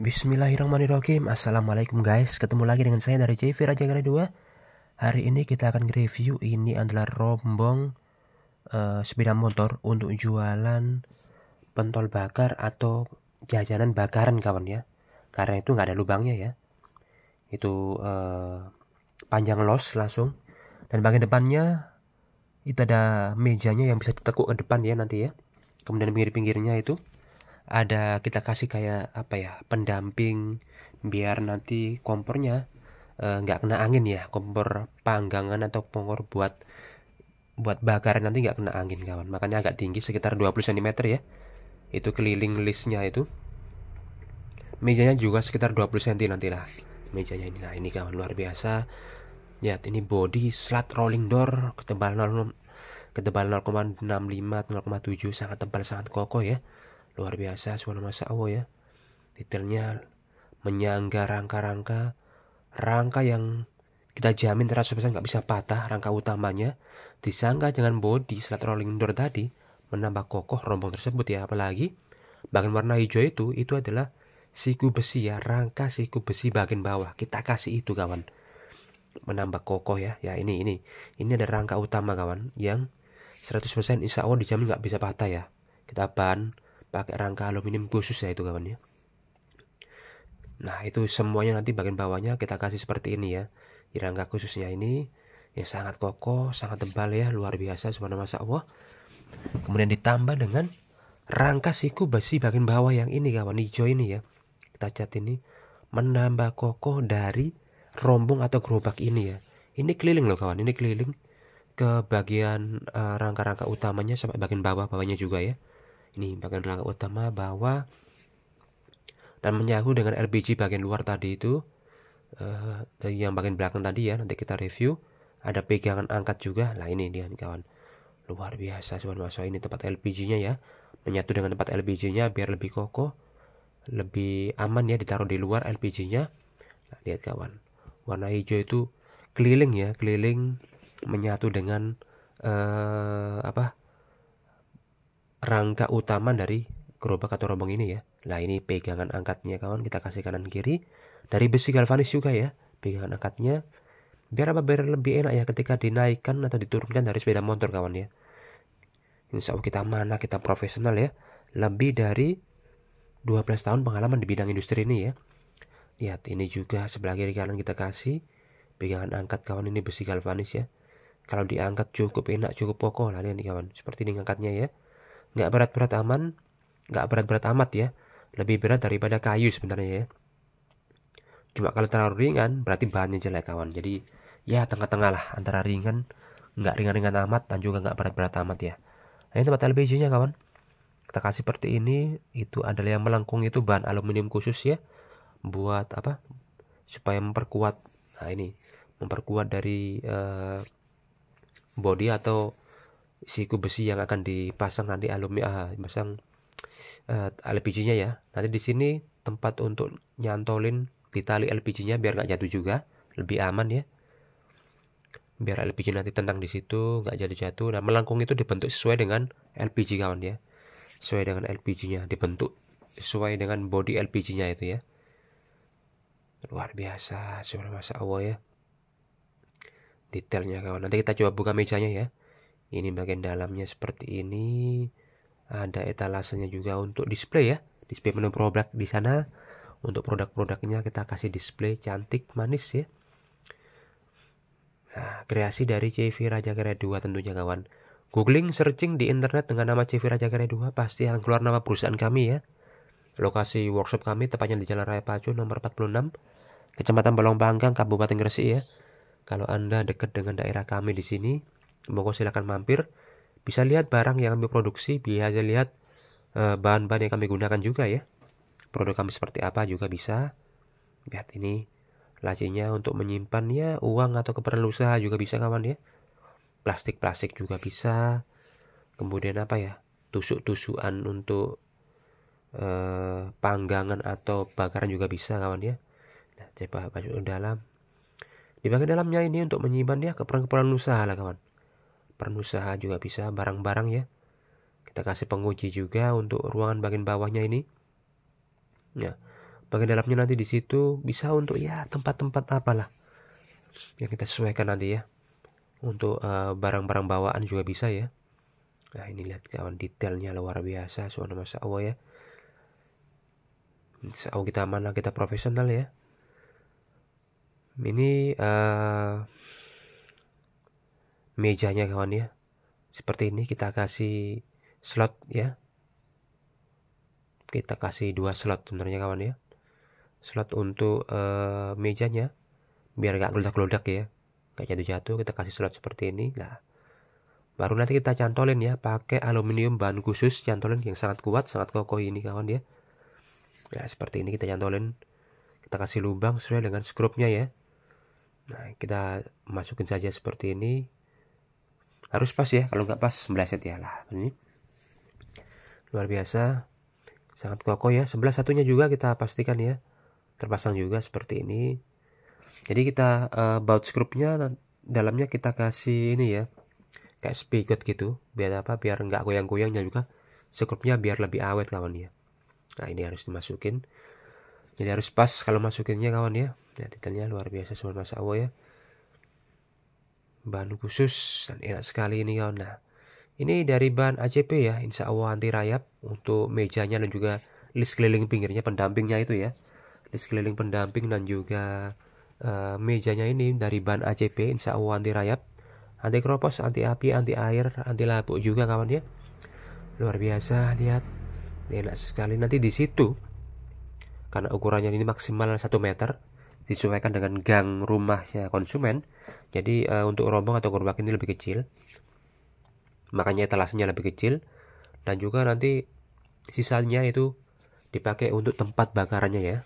Bismillahirrahmanirrahim Assalamualaikum guys Ketemu lagi dengan saya dari JV Raja Gara 2 Hari ini kita akan review Ini adalah rombong uh, sepeda motor Untuk jualan pentol bakar atau jajanan bakaran kawan ya Karena itu nggak ada lubangnya ya Itu uh, panjang los langsung Dan bagian depannya Itu ada mejanya yang bisa ditekuk ke depan ya nanti ya Kemudian pinggir-pinggirnya itu ada kita kasih kayak apa ya pendamping biar nanti kompornya eh, nggak uh, kena angin ya kompor panggangan atau kompor buat buat bakar nanti nggak kena angin kawan makanya agak tinggi sekitar 20 cm ya itu keliling listnya itu mejanya juga sekitar 20 cm nantilah mejanya ini nah ini kawan luar biasa lihat ini body slat rolling door ketebalan 0, ketebalan 0,65 0,7 sangat tebal sangat kokoh ya Luar biasa suara masa Allah ya. Detailnya menyangga rangka-rangka rangka yang kita jamin terasa besar nggak bisa patah rangka utamanya disangka dengan body slat rolling door tadi menambah kokoh rombong tersebut ya apalagi bagian warna hijau itu itu adalah siku besi ya rangka siku besi bagian bawah kita kasih itu kawan menambah kokoh ya ya ini ini ini ada rangka utama kawan yang 100% insya Allah dijamin nggak bisa patah ya kita ban pakai rangka aluminium khusus ya itu kawan ya nah itu semuanya nanti bagian bawahnya kita kasih seperti ini ya di rangka khususnya ini yang sangat kokoh sangat tebal ya luar biasa subhanallah masa Allah kemudian ditambah dengan rangka siku besi bagian bawah yang ini kawan hijau ini ya kita cat ini menambah kokoh dari rombong atau gerobak ini ya ini keliling loh kawan ini keliling ke bagian eh, rangka-rangka uh, utamanya sampai bagian bawah bawahnya juga ya ini bagian rangka utama bahwa dan menyahu dengan RBG bagian luar tadi itu uh, dari yang bagian belakang tadi ya nanti kita review ada pegangan angkat juga lah ini dia kawan luar biasa sobat masuk ini tempat LPG nya ya menyatu dengan tempat LPG nya biar lebih kokoh lebih aman ya ditaruh di luar LPG nya nah, lihat kawan warna hijau itu keliling ya keliling menyatu dengan eh, apa rangka utama dari gerobak atau rombong ini ya. Nah ini pegangan angkatnya kawan kita kasih kanan kiri dari besi galvanis juga ya pegangan angkatnya biar apa biar lebih enak ya ketika dinaikkan atau diturunkan dari sepeda motor kawan ya. Insya Allah kita mana kita profesional ya lebih dari 12 tahun pengalaman di bidang industri ini ya. Lihat ini juga sebelah kiri kanan kita kasih pegangan angkat kawan ini besi galvanis ya. Kalau diangkat cukup enak cukup kokoh lah ini kawan. Seperti ini angkatnya ya nggak berat-berat aman, nggak berat-berat amat ya. Lebih berat daripada kayu sebenarnya ya. Cuma kalau terlalu ringan berarti bahannya jelek kawan. Jadi ya tengah-tengah lah antara ringan, nggak ringan-ringan amat dan juga nggak berat-berat amat ya. Nah, ini tempat televisinya nya kawan. Kita kasih seperti ini, itu adalah yang melengkung itu bahan aluminium khusus ya. Buat apa? Supaya memperkuat. Nah ini, memperkuat dari uh, body atau siku besi yang akan dipasang nanti alumni ah, pasang uh, eh, LPG-nya ya. Nanti di sini tempat untuk nyantolin di tali LPG-nya biar nggak jatuh juga, lebih aman ya. Biar LPG nanti tenang di situ nggak jatuh-jatuh. Nah melengkung itu dibentuk sesuai dengan LPG kawan ya, sesuai dengan LPG-nya dibentuk sesuai dengan body LPG-nya itu ya. Luar biasa, sebenarnya masa Allah ya. Detailnya kawan. Nanti kita coba buka mejanya ya ini bagian dalamnya seperti ini ada etalasenya juga untuk display ya display menu produk di sana untuk produk-produknya kita kasih display cantik manis ya nah kreasi dari CV Raja Karya 2 tentunya kawan googling searching di internet dengan nama CV Raja Karya 2 pasti akan keluar nama perusahaan kami ya lokasi workshop kami tepatnya di Jalan Raya Pacu nomor 46 Kecamatan Balong Panggang, Kabupaten Gresik ya kalau Anda dekat dengan daerah kami di sini monggo silakan mampir bisa lihat barang yang kami produksi bisa lihat eh, bahan-bahan yang kami gunakan juga ya produk kami seperti apa juga bisa lihat ini lacinya untuk menyimpan ya uang atau keperluan usaha juga bisa kawan ya plastik-plastik juga bisa kemudian apa ya tusuk-tusukan untuk eh, panggangan atau bakaran juga bisa kawan ya nah coba baju dalam di bagian dalamnya ini untuk menyimpan ya keperluan-keperluan usaha lah kawan pernusaha juga bisa barang-barang ya kita kasih penguji juga untuk ruangan bagian bawahnya ini ya bagian dalamnya nanti di situ bisa untuk ya tempat-tempat apalah yang kita sesuaikan nanti ya untuk eh, barang-barang uh, bawaan juga bisa ya nah ini lihat kawan detailnya luar biasa suara masa Allah ya Sao kita mana kita profesional ya ini uh, mejanya kawan ya seperti ini kita kasih slot ya kita kasih dua slot sebenarnya kawan ya slot untuk uh, mejanya biar gak geludak-geludak ya gak jatuh-jatuh kita kasih slot seperti ini lah baru nanti kita cantolin ya pakai aluminium bahan khusus cantolin yang sangat kuat sangat kokoh ini kawan ya nah seperti ini kita cantolin kita kasih lubang sesuai dengan skrupnya ya nah kita masukin saja seperti ini harus pas ya kalau nggak pas meleset ya lah ini luar biasa sangat kokoh ya sebelah satunya juga kita pastikan ya terpasang juga seperti ini jadi kita uh, baut skrupnya dalamnya kita kasih ini ya kayak spigot gitu biar apa biar nggak goyang-goyangnya juga skrupnya biar lebih awet kawan ya nah ini harus dimasukin jadi harus pas kalau masukinnya kawan ya ya detailnya luar biasa semua masa Allah ya bahan khusus dan enak sekali ini kawan nah ini dari bahan ACP ya insya Allah anti rayap untuk mejanya dan juga list keliling pinggirnya pendampingnya itu ya list keliling pendamping dan juga uh, mejanya ini dari bahan ACP insya Allah anti rayap anti kropos anti api anti air anti lapuk juga kawan ya luar biasa lihat enak sekali nanti di situ karena ukurannya ini maksimal 1 meter disesuaikan dengan gang rumahnya konsumen. Jadi e, untuk rombong atau gerobak ini lebih kecil. Makanya etalasenya lebih kecil dan juga nanti sisanya itu dipakai untuk tempat bakarannya ya.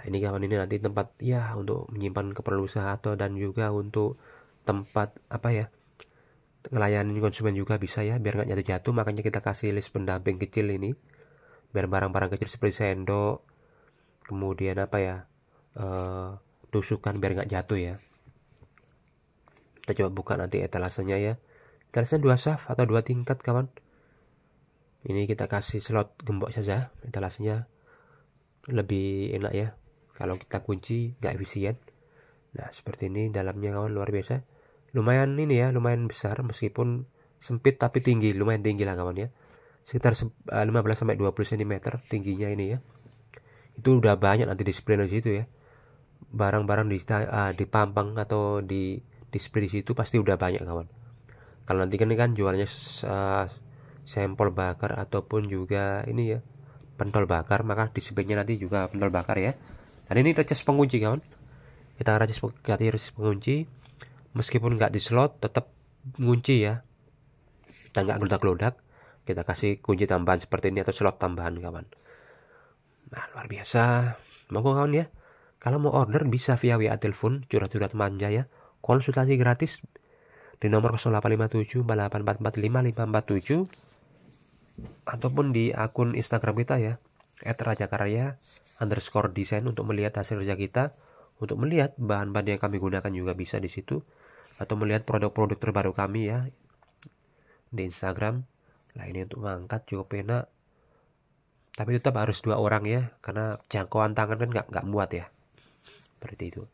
Nah, ini kawan ini nanti tempat ya untuk menyimpan keperluan usaha atau dan juga untuk tempat apa ya ngelayanin konsumen juga bisa ya biar nggak jatuh-jatuh makanya kita kasih list pendamping kecil ini biar barang-barang kecil seperti sendok kemudian apa ya uh, eh, tusukan biar nggak jatuh ya kita coba buka nanti etalasenya ya etalasenya dua saf atau dua tingkat kawan ini kita kasih slot gembok saja etalasenya lebih enak ya kalau kita kunci nggak efisien nah seperti ini dalamnya kawan luar biasa lumayan ini ya lumayan besar meskipun sempit tapi tinggi lumayan tinggi lah kawan ya sekitar 15 eh, sampai 20 cm tingginya ini ya itu udah banyak nanti display di situ ya barang-barang di uh, di Pampang atau di display di situ pasti udah banyak kawan. Kalau nanti kan kan jualnya uh, sampel bakar ataupun juga ini ya pentol bakar maka displaynya nanti juga pentol bakar ya. Dan ini racis pengunci kawan. Kita racis, racis pengunci meskipun nggak di slot tetap ngunci ya. Kita nggak gelodak-gelodak kita kasih kunci tambahan seperti ini atau slot tambahan kawan nah luar biasa monggo kawan ya kalau mau order bisa via WA telepon curhat-curhat manja ya. Konsultasi gratis di nomor 0857 4844 ataupun di akun Instagram kita ya @rajakarya underscore desain untuk melihat hasil kerja kita untuk melihat bahan-bahan yang kami gunakan juga bisa di situ atau melihat produk-produk terbaru kami ya di Instagram lah ini untuk mengangkat cukup enak tapi tetap harus dua orang ya karena jangkauan tangan kan nggak nggak muat ya seperti itu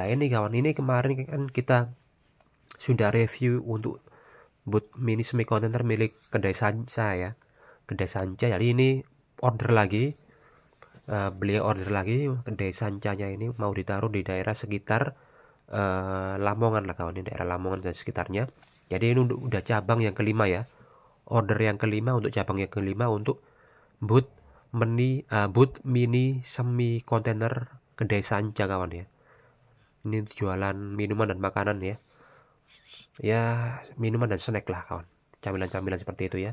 nah ini kawan ini kemarin kan kita sudah review untuk boot mini semi kontainer milik kedai Sanca ya kedai Sanca jadi ini order lagi uh, eh, beli order lagi kedai Sancanya ini mau ditaruh di daerah sekitar uh, Lamongan lah kawan ini daerah Lamongan dan sekitarnya jadi ini udah cabang yang kelima ya order yang kelima untuk cabang yang kelima untuk boot mini uh, eh, boot mini semi kontainer ke jangkauan ya ini jualan minuman dan makanan ya ya minuman dan snack lah kawan camilan-camilan seperti itu ya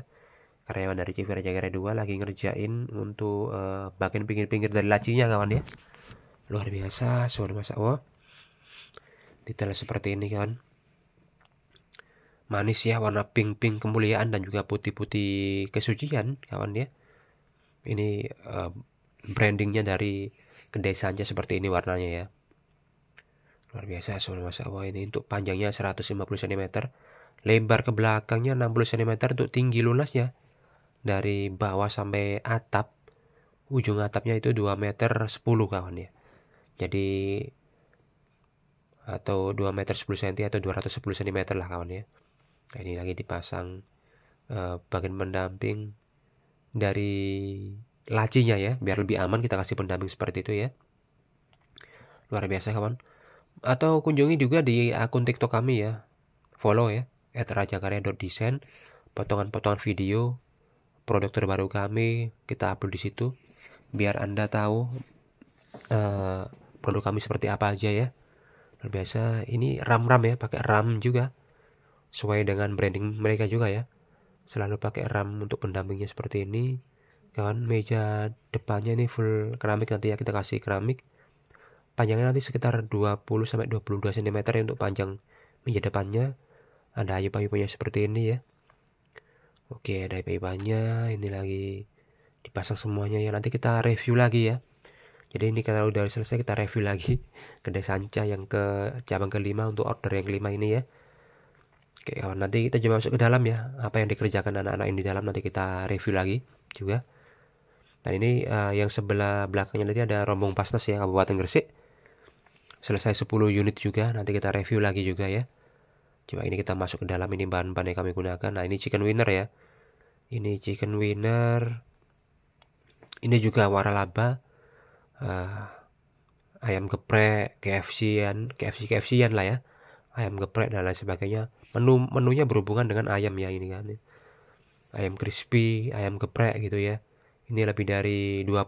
karyawan dari Raja Jagara 2 lagi ngerjain untuk uh, bagian pinggir-pinggir dari lacinya kawan ya luar biasa suara masak oh detail seperti ini kawan manis ya warna pink-pink kemuliaan dan juga putih-putih kesucian kawan ya ini uh, brandingnya dari kedai saja seperti ini warnanya ya luar biasa semua Wah ini untuk panjangnya 150 cm lebar ke belakangnya 60 cm untuk tinggi lunasnya dari bawah sampai atap ujung atapnya itu 2 meter 10 kawan ya jadi atau 2 meter 10 cm atau 210 cm lah kawan ya nah, ini lagi dipasang eh, bagian pendamping dari lacinya ya biar lebih aman kita kasih pendamping seperti itu ya luar biasa kawan atau kunjungi juga di akun tiktok kami ya follow ya at rajakarya.design potongan-potongan video produk terbaru kami kita upload di situ biar anda tahu uh, produk kami seperti apa aja ya luar biasa ini ram ram ya pakai ram juga sesuai dengan branding mereka juga ya selalu pakai ram untuk pendampingnya seperti ini Kawan, meja depannya ini full keramik nanti ya kita kasih keramik panjangnya nanti sekitar 20 sampai 22 cm ya untuk panjang meja depannya ada payu ayunya seperti ini ya oke ada ayu ayubnya ini lagi dipasang semuanya ya nanti kita review lagi ya jadi ini kalau udah selesai kita review lagi kedai sanca yang ke cabang kelima untuk order yang kelima ini ya oke kawan nanti kita coba masuk ke dalam ya apa yang dikerjakan anak-anak ini di dalam nanti kita review lagi juga dan nah, ini uh, yang sebelah belakangnya nanti ada Rombong pastas ya Kabupaten Gresik. Selesai 10 unit juga, nanti kita review lagi juga ya. Coba ini kita masuk ke dalam ini bahan-bahan yang kami gunakan. Nah, ini chicken winner ya. Ini chicken winner. Ini juga waralaba. Uh, eh, ayam geprek, KFC-an, KFC KFC-an lah ya. Ayam geprek dan lain sebagainya. Menu menunya berhubungan dengan ayam ya ini kan. Ayam crispy, ayam geprek gitu ya ini lebih dari 20 uh,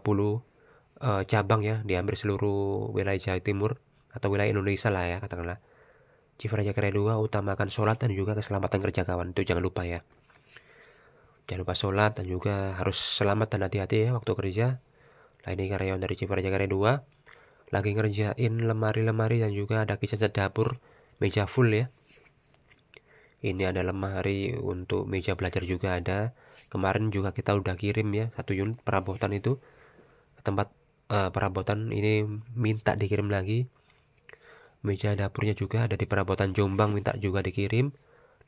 eh, cabang ya di hampir seluruh wilayah Jawa Timur atau wilayah Indonesia lah ya katakanlah. Jakarta dua utamakan sholat dan juga keselamatan kerja kawan itu jangan lupa ya. Jangan lupa sholat dan juga harus selamat dan hati-hati ya waktu kerja. Nah ini karyawan dari Jakarta dua lagi ngerjain lemari-lemari dan juga ada kisah dapur meja full ya ini ada lemari untuk meja belajar juga ada kemarin juga kita udah kirim ya satu unit perabotan itu tempat uh, perabotan ini minta dikirim lagi meja dapurnya juga ada di perabotan Jombang minta juga dikirim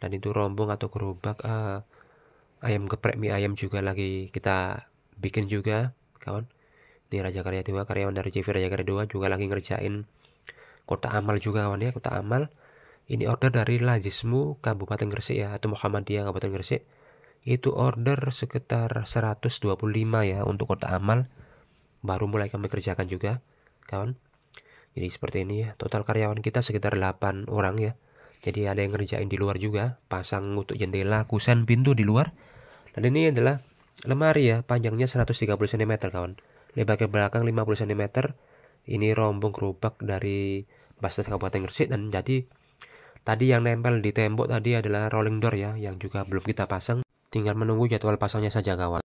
dan itu rombong atau gerobak uh, ayam geprek mie ayam juga lagi kita bikin juga kawan di Raja Karya 2 karyawan dari CV Raja Karya 2 juga lagi ngerjain kota amal juga kawan ya kota amal ini order dari Lajismu Kabupaten Gresik ya atau Muhammadiyah Kabupaten Gresik itu order sekitar 125 ya untuk kota amal baru mulai kami kerjakan juga kawan jadi seperti ini ya total karyawan kita sekitar 8 orang ya jadi ada yang ngerjain di luar juga pasang untuk jendela kusen pintu di luar dan ini adalah lemari ya panjangnya 130 cm kawan lebar ke belakang 50 cm ini rombong gerobak dari Basnas Kabupaten Gresik dan jadi Tadi yang nempel di tembok tadi adalah rolling door ya, yang juga belum kita pasang. Tinggal menunggu jadwal pasangnya saja kawan.